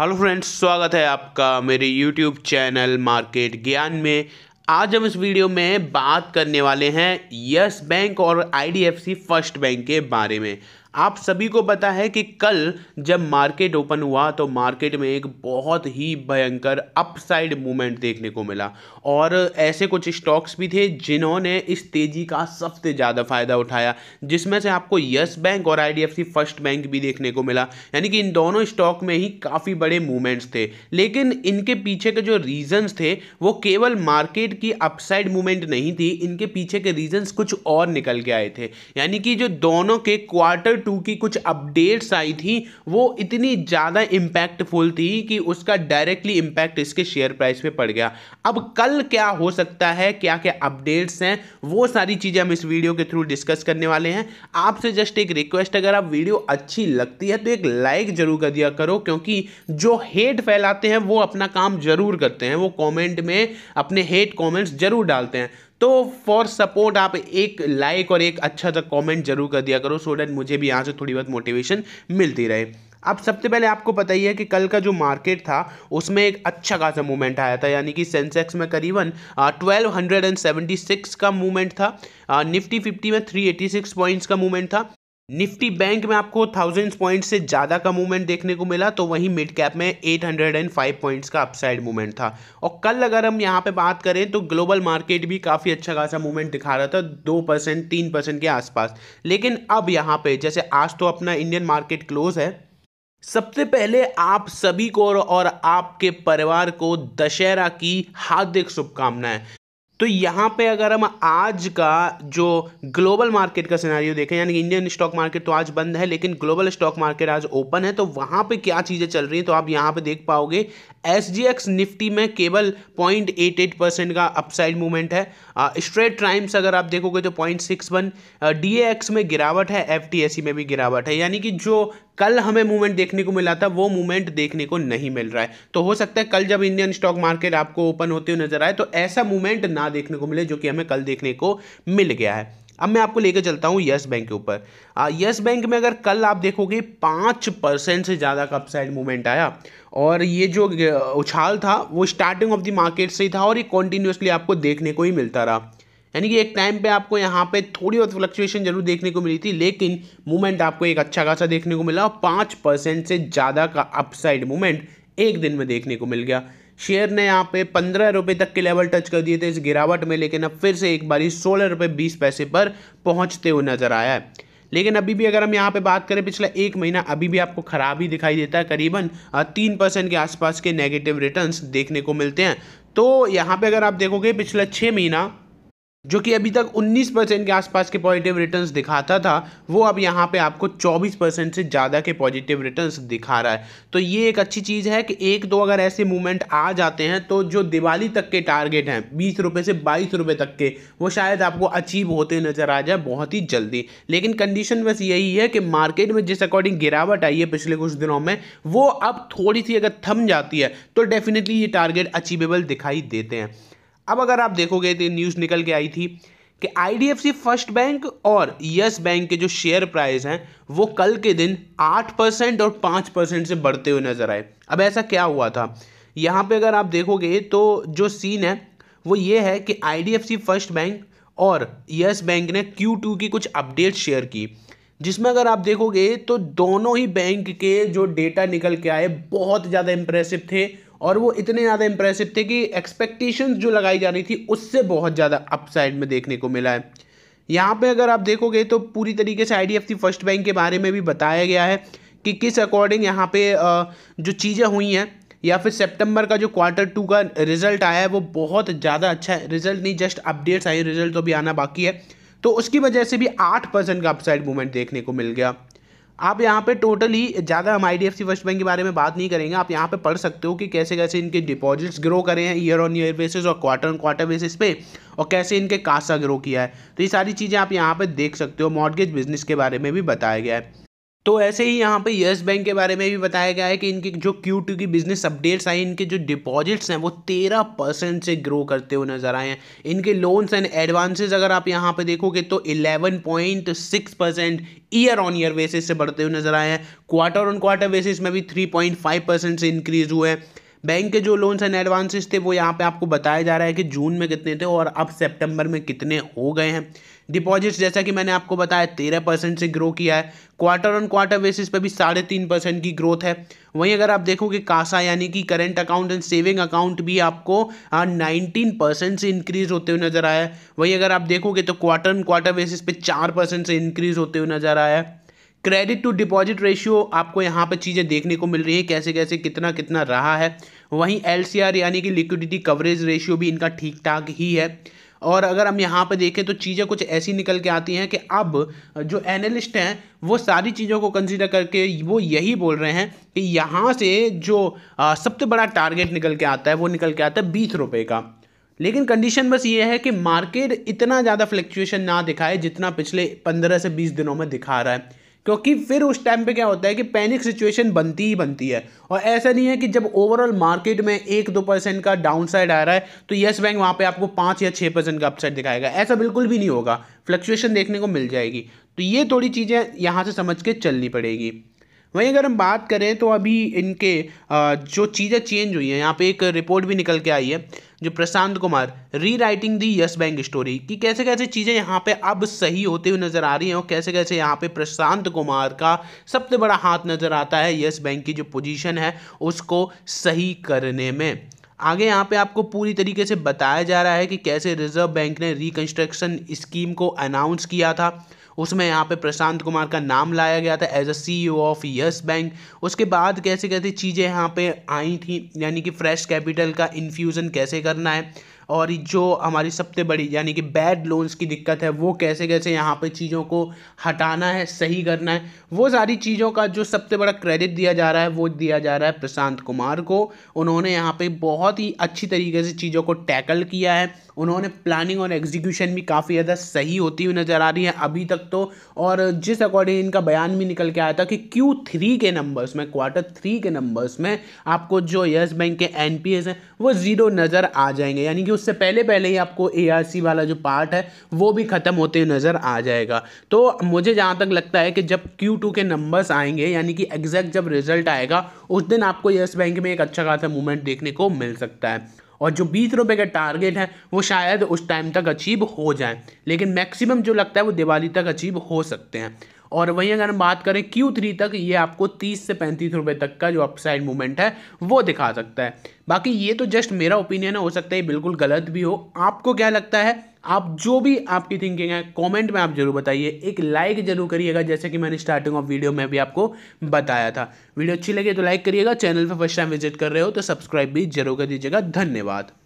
hello friends स्वागत है आपका मेरे यूट्यूब चैनल मार्केट ज्ञान में आज हम इस वीडियो में बात करने वाले हैं यस बैंक और आईडीएफसी फर्स्ट बैंक के बारे में आप सभी को पता है कि कल जब मार्केट ओपन हुआ तो मार्केट में एक बहुत ही भयंकर अपसाइड मूवमेंट देखने को मिला और ऐसे कुछ स्टॉक्स भी थे जिन्होंने इस तेज़ी का सबसे ज़्यादा फ़ायदा उठाया जिसमें से आपको यस बैंक और आई फर्स्ट बैंक भी देखने को मिला यानी कि इन दोनों स्टॉक में ही काफ़ी बड़े मूवमेंट्स थे लेकिन इनके पीछे के जो रीजंस थे वो केवल मार्केट की अपसाइड मूवमेंट नहीं थी इनके पीछे के रीजंस कुछ और निकल के आए थे यानी कि जो दोनों के क्वार्टर टू की कुछ अपडेट्स आई थी वो इतनी ज़्यादा इम्पैक्टफुल थी कि उसका डायरेक्टली इम्पैक्ट इसके शेयर प्राइस पे पड़ गया अब कल क्या हो सकता है क्या क्या अपडेट्स हैं वो सारी चीज़ें हम इस वीडियो के थ्रू डिस्कस करने वाले हैं आपसे जस्ट एक रिक्वेस्ट अगर आप वीडियो अच्छी लगती है तो एक लाइक ज़रूर कर दिया करो क्योंकि जो हेट फैलाते हैं वो अपना काम ज़रूर करते हैं वो कॉमेंट में अपने हेट कॉमेंट्स ज़रूर डालते हैं तो फॉर सपोर्ट आप एक लाइक और एक अच्छा सा कमेंट जरूर कर दिया करो सो डैट मुझे भी यहाँ से थोड़ी बहुत मोटिवेशन मिलती रहे अब सबसे पहले आपको पता ही है कि कल का जो मार्केट था उसमें एक अच्छा खासा मूवमेंट आया था यानी कि सेंसेक्स में करीबन twelve hundred and seventy six का मूवमेंट था निफ्टी फिफ्टी में थ्री एटी सिक्स पॉइंट्स का मूवमेंट था निफ्टी बैंक में आपको थाउजेंड पॉइंट से ज़्यादा का मूवमेंट देखने को मिला तो वहीं मिड कैप में 805 पॉइंट्स का अपसाइड मूवमेंट था और कल अगर हम यहाँ पे बात करें तो ग्लोबल मार्केट भी काफ़ी अच्छा खासा मूवमेंट दिखा रहा था दो परसेंट तीन परसेंट के आसपास लेकिन अब यहाँ पे जैसे आज तो अपना इंडियन मार्केट क्लोज है सबसे पहले आप सभी को और आपके परिवार को दशहरा की हार्दिक शुभकामनाएं तो यहाँ पे अगर हम आज का जो ग्लोबल मार्केट का सिनारियो देखें यानी इंडियन स्टॉक मार्केट तो आज बंद है लेकिन ग्लोबल स्टॉक मार्केट आज ओपन है तो वहाँ पे क्या चीज़ें चल रही हैं तो आप यहाँ पे देख पाओगे एस जी एक्स निफ्टी में केवल पॉइंट एट एट परसेंट का अपसाइड मूवमेंट है स्ट्रेट टाइम्स अगर आप देखोगे तो point six one D X में गिरावट है एफ टी एस में भी गिरावट है यानी कि जो कल हमें मूवमेंट देखने को मिला था वो मूवमेंट देखने को नहीं मिल रहा है तो हो सकता है कल जब इंडियन स्टॉक मार्केट आपको ओपन होते हुए नजर आए तो ऐसा मूवमेंट ना देखने को मिले जो कि हमें कल देखने को मिल गया है अब मैं आपको लेकर चलता हूँ यस बैंक के ऊपर यस बैंक में अगर कल आप देखोगे पाँच परसेंट से ज़्यादा का अपसाइड मूवमेंट आया और ये जो उछाल था वो स्टार्टिंग ऑफ द मार्केट से ही था और ये कॉन्टिन्यूसली आपको देखने को ही मिलता रहा यानी कि एक टाइम पे आपको यहाँ पे थोड़ी बहुत फ्लक्चुएशन जरूर देखने को मिली थी लेकिन मूवमेंट आपको एक अच्छा खासा देखने को मिला और पाँच परसेंट से ज़्यादा का अपसाइड मूवमेंट एक दिन में देखने को मिल गया शेयर ने यहाँ पे पंद्रह रुपये तक के लेवल टच कर दिए थे इस गिरावट में लेकिन अब फिर से एक बारी सोलह रुपये बीस पैसे पर पहुँचते हुए नजर आया है लेकिन अभी भी अगर हम यहाँ पे बात करें पिछला एक महीना अभी भी आपको खराब ही दिखाई देता है करीबन तीन परसेंट के आसपास के नेगेटिव रिटर्न्स देखने को मिलते हैं तो यहाँ पे अगर आप देखोगे पिछला छः महीना जो कि अभी तक 19 परसेंट के आसपास के पॉजिटिव रिटर्न्स दिखाता था वो अब यहाँ पे आपको 24 परसेंट से ज़्यादा के पॉजिटिव रिटर्न्स दिखा रहा है तो ये एक अच्छी चीज़ है कि एक दो अगर ऐसे मूवमेंट आ जाते हैं तो जो दिवाली तक के टारगेट हैं बीस रुपये से बाईस रुपये तक के वो शायद आपको अचीव होते नज़र आ जाए बहुत ही जल्दी लेकिन कंडीशन बस यही है कि मार्केट में जिस अकॉर्डिंग गिरावट आई है पिछले कुछ दिनों में वो अब थोड़ी सी अगर थम जाती है तो डेफिनेटली ये टारगेट अचीवेबल दिखाई देते हैं अब अगर आप देखोगे तो न्यूज़ निकल के आई थी कि आईडीएफसी फर्स्ट बैंक और यस बैंक के जो शेयर प्राइस हैं वो कल के दिन आठ परसेंट और पाँच परसेंट से बढ़ते हुए नज़र आए अब ऐसा क्या हुआ था यहाँ पे अगर आप देखोगे तो जो सीन है वो ये है कि आईडीएफसी फर्स्ट बैंक और यस बैंक ने क्यू टू की कुछ अपडेट शेयर की जिसमें अगर आप देखोगे तो दोनों ही बैंक के जो डेटा निकल के आए बहुत ज़्यादा इम्प्रेसिव थे और वो इतने ज़्यादा इंप्रेसिव थे कि एक्सपेक्टेशन जो लगाई जा रही थी उससे बहुत ज़्यादा अपसाइड में देखने को मिला है यहाँ पे अगर आप देखोगे तो पूरी तरीके से आई फर्स्ट बैंक के बारे में भी बताया गया है कि किस अकॉर्डिंग यहाँ पे जो चीज़ें हुई हैं या फिर सितंबर का जो क्वार्टर टू का रिजल्ट आया है वो बहुत ज़्यादा अच्छा है रिजल्ट नहीं जस्ट अपडेट्स आई रिजल्ट तो भी आना बाकी है तो उसकी वजह से भी आठ परसेंट का अपसाइड मूवमेंट देखने को मिल गया आप यहाँ पे टोटली ज़्यादा हम I D F C First Bank के बारे में बात नहीं करेंगे आप यहाँ पे पढ़ सकते हो कि कैसे कैसे इनके डिपॉजिट्स ग्रो करे हैं ईयर ऑन ईयर बेसिस और क्वार्टर ऑन क्वार्टर बेसिस पे और कैसे इनके कासा ग्रो किया है तो ये सारी चीज़ें आप यहाँ पे देख सकते हो मॉडगेज बिजनेस के बारे में भी बताया गया है तो ऐसे ही यहाँ पे येस बैंक के बारे में भी बताया गया है कि इनकी जो क्यू टू की बिजनेस अपडेट्स आई इनके जो डिपॉजिट्स हैं वो तेरह परसेंट से ग्रो करते हुए नजर आए हैं इनके लोन्स एंड एडवांसेस अगर आप यहाँ पे देखोगे तो eleven point six percent year on year basis से बढ़ते हुए नजर आए हैं क्वार्टर ऑन क्वार्टर बेसिस में भी थ्री पॉइंट फाइव परसेंट से इंक्रीज हुए हैं बैंक के जो लोन्स एंड एडवांसेस थे वो यहाँ पे आपको बताया जा रहा है कि जून में कितने थे और अब सितंबर में कितने हो गए हैं डिपॉजिट्स जैसा कि मैंने आपको बताया तेरह परसेंट से ग्रो किया है क्वार्टर ऑन क्वार्टर बेसिस पे भी साढ़े तीन परसेंट की ग्रोथ है वहीं अगर आप देखोगे कासा यानी कि current account and saving account भी आपको नाइनटीन परसेंट से इंक्रीज होते हुए नजर आया है वहीं अगर आप देखोगे तो क्वार्टर ऑन क्वार्टर बेसिस पे चार परसेंट से इंक्रीज होते हुए नजर आया है क्रेडिट टू डिपॉजिट रेशियो आपको यहाँ पर चीज़ें देखने को मिल रही है कैसे कैसे कितना कितना रहा है वहीं एल यानी कि लिक्विडिटी कवरेज रेशियो भी इनका ठीक ठाक ही है और अगर हम यहाँ पर देखें तो चीज़ें कुछ ऐसी निकल के आती हैं कि अब जो एनालिस्ट हैं वो सारी चीज़ों को कंसीडर करके वो यही बोल रहे हैं कि यहाँ से जो सबसे बड़ा टारगेट निकल के आता है वो निकल के आता है बीस रुपये का लेकिन कंडीशन बस ये है कि मार्केट इतना ज़्यादा फ्लक्चुएशन ना दिखाए जितना पिछले पंद्रह से बीस दिनों में दिखा रहा है क्योंकि फिर उस टाइम पे क्या होता है कि पैनिक सिचुएशन बनती ही बनती है और ऐसा नहीं है कि जब ओवरऑल मार्केट में एक दो परसेंट का डाउन साइड आ रहा है तो येस बैंक वहाँ पे आपको पाँच या छः परसेंट का अपसाइड दिखाएगा ऐसा बिल्कुल भी नहीं होगा फ्लक्चुएशन देखने को मिल जाएगी तो ये थोड़ी चीज़ें यहाँ से समझ के चलनी पड़ेगी वहीं अगर हम बात करें तो अभी इनके जो चीज़ें चेंज हुई हैं यहाँ पे एक रिपोर्ट भी निकल के आई है जो Prashant Kumar rewriting the Yes Bank story कि कैसे कैसे चीज़ें यहाँ पे अब सही होते हुए नज़र आ रही हैं और कैसे कैसे यहाँ पे प्रशांत कुमार का सबसे बड़ा हाथ नज़र आता है यस बैंक की जो पोजीशन है उसको सही करने में आगे यहाँ पे आपको पूरी तरीके से बताया जा रहा है कि कैसे रिजर्व बैंक ने रिकन्स्ट्रक्शन स्कीम को अनाउंस किया था उसमें यहाँ पे प्रशांत कुमार का नाम लाया गया था as a CEO of Yes Bank उसके बाद कैसे कैसे चीज़ें यहाँ पे आई थी यानी कि फ्रेश कैपिटल का इन्फ्यूज़न कैसे करना है और जो हमारी सबसे बड़ी यानी कि बैड लोन्स की दिक्कत है वो कैसे कैसे यहाँ पर चीज़ों को हटाना है सही करना है वो सारी चीज़ों का जो सबसे बड़ा क्रेडिट दिया जा रहा है वो दिया जा रहा है प्रशांत कुमार को उन्होंने यहाँ पर बहुत ही अच्छी तरीके से चीज़ों को टैकल किया है उन्होंने प्लानिंग और एग्जीक्यूशन भी काफ़ी ज़्यादा सही होती हुई नज़र आ रही है अभी तक तो और जिस अकॉर्डिंग इनका बयान भी निकल के आया था कि क्यू थ्री के नंबर्स में क्वार्टर थ्री के नंबर्स में आपको जो येस बैंक के एन हैं वो ज़ीरो नज़र आ जाएंगे यानी कि उससे पहले पहले ही आपको ए वाला जो पार्ट है वो भी ख़त्म होते नज़र आ जाएगा तो मुझे जहाँ तक लगता है कि जब Q2 के नंबर्स आएंगे यानी कि एग्जैक्ट जब रिजल्ट आएगा उस दिन आपको येस बैंक में एक अच्छा खासा मूवमेंट देखने को मिल सकता है और जो बीस रुपये का टारगेट है वो शायद उस टाइम तक अचीव हो जाए लेकिन मैक्सिमम जो लगता है वो दिवाली तक अचीव हो सकते हैं और वहीं अगर हम बात करें क्यू थ्री तक ये आपको तीस से पैंतीस रुपये तक का जो अपसाइड मूवमेंट है वो दिखा सकता है बाकी ये तो जस्ट मेरा ओपिनियन हो सकता है बिल्कुल गलत भी हो आपको क्या लगता है आप जो भी आपकी थिंकिंग है कमेंट में आप जरूर बताइए एक लाइक जरूर करिएगा जैसे कि मैंने स्टार्टिंग ऑफ वीडियो में भी आपको बताया था वीडियो अच्छी लगे तो लाइक करिएगा चैनल पर फर्स्ट टाइम विजिट कर रहे हो तो सब्सक्राइब भी जरूर कर दीजिएगा धन्यवाद